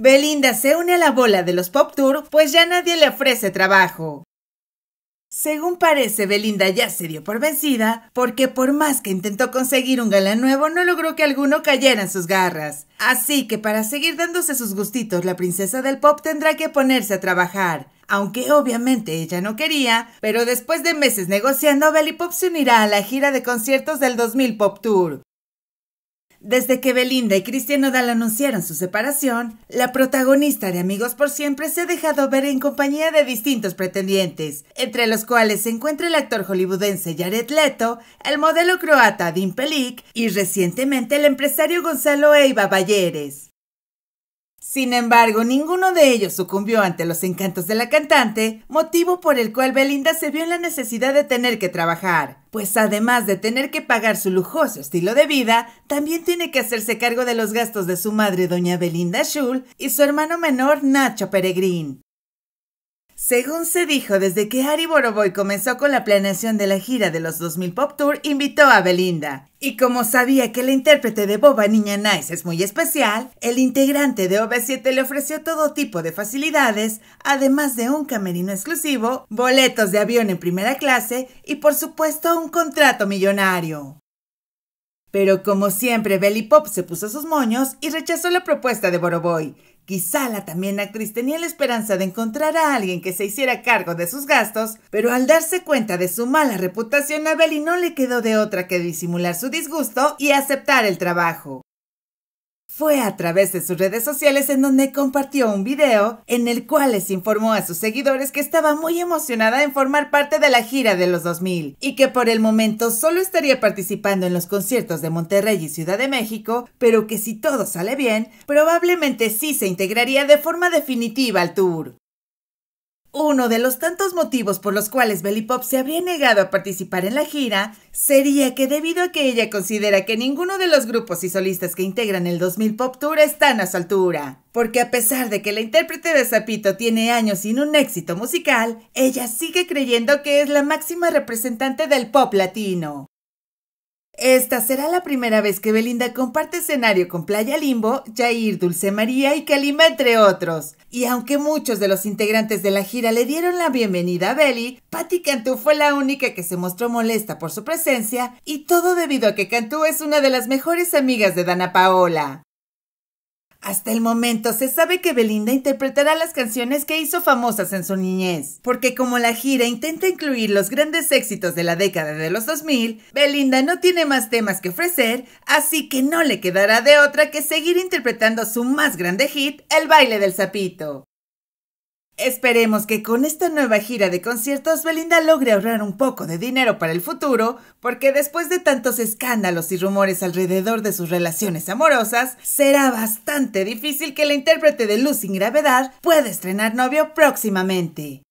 Belinda se une a la bola de los Pop Tour, pues ya nadie le ofrece trabajo. Según parece, Belinda ya se dio por vencida, porque por más que intentó conseguir un galán nuevo, no logró que alguno cayera en sus garras. Así que para seguir dándose sus gustitos, la princesa del pop tendrá que ponerse a trabajar. Aunque obviamente ella no quería, pero después de meses negociando, Belly Pop se unirá a la gira de conciertos del 2000 Pop Tour. Desde que Belinda y Cristian Odal anunciaron su separación, la protagonista de Amigos por Siempre se ha dejado ver en compañía de distintos pretendientes, entre los cuales se encuentra el actor hollywoodense Jared Leto, el modelo croata Dean Pelik y recientemente el empresario Gonzalo Eiva Balleres. Sin embargo, ninguno de ellos sucumbió ante los encantos de la cantante, motivo por el cual Belinda se vio en la necesidad de tener que trabajar, pues además de tener que pagar su lujoso estilo de vida, también tiene que hacerse cargo de los gastos de su madre doña Belinda Schul y su hermano menor Nacho Peregrín. Según se dijo, desde que Ari Boroboy comenzó con la planeación de la gira de los 2000 Pop Tour, invitó a Belinda. Y como sabía que la intérprete de Boba Niña Nice es muy especial, el integrante de OB7 le ofreció todo tipo de facilidades, además de un camerino exclusivo, boletos de avión en primera clase y por supuesto un contrato millonario. Pero como siempre, Belly Pop se puso sus moños y rechazó la propuesta de Boroboy, Quizá la también actriz tenía la esperanza de encontrar a alguien que se hiciera cargo de sus gastos, pero al darse cuenta de su mala reputación a no le quedó de otra que disimular su disgusto y aceptar el trabajo fue a través de sus redes sociales en donde compartió un video en el cual les informó a sus seguidores que estaba muy emocionada en formar parte de la gira de los 2000 y que por el momento solo estaría participando en los conciertos de Monterrey y Ciudad de México, pero que si todo sale bien, probablemente sí se integraría de forma definitiva al tour. Uno de los tantos motivos por los cuales Belly Pop se habría negado a participar en la gira sería que debido a que ella considera que ninguno de los grupos y solistas que integran el 2000 Pop Tour están a su altura. Porque a pesar de que la intérprete de Zapito tiene años sin un éxito musical, ella sigue creyendo que es la máxima representante del pop latino. Esta será la primera vez que Belinda comparte escenario con Playa Limbo, Jair, Dulce María y Kalima, entre otros. Y aunque muchos de los integrantes de la gira le dieron la bienvenida a Belly, Patti Cantú fue la única que se mostró molesta por su presencia, y todo debido a que Cantú es una de las mejores amigas de Dana Paola. Hasta el momento se sabe que Belinda interpretará las canciones que hizo famosas en su niñez, porque como la gira intenta incluir los grandes éxitos de la década de los 2000, Belinda no tiene más temas que ofrecer, así que no le quedará de otra que seguir interpretando su más grande hit, El baile del sapito. Esperemos que con esta nueva gira de conciertos Belinda logre ahorrar un poco de dinero para el futuro, porque después de tantos escándalos y rumores alrededor de sus relaciones amorosas, será bastante difícil que la intérprete de Luz sin Gravedad pueda estrenar novio próximamente.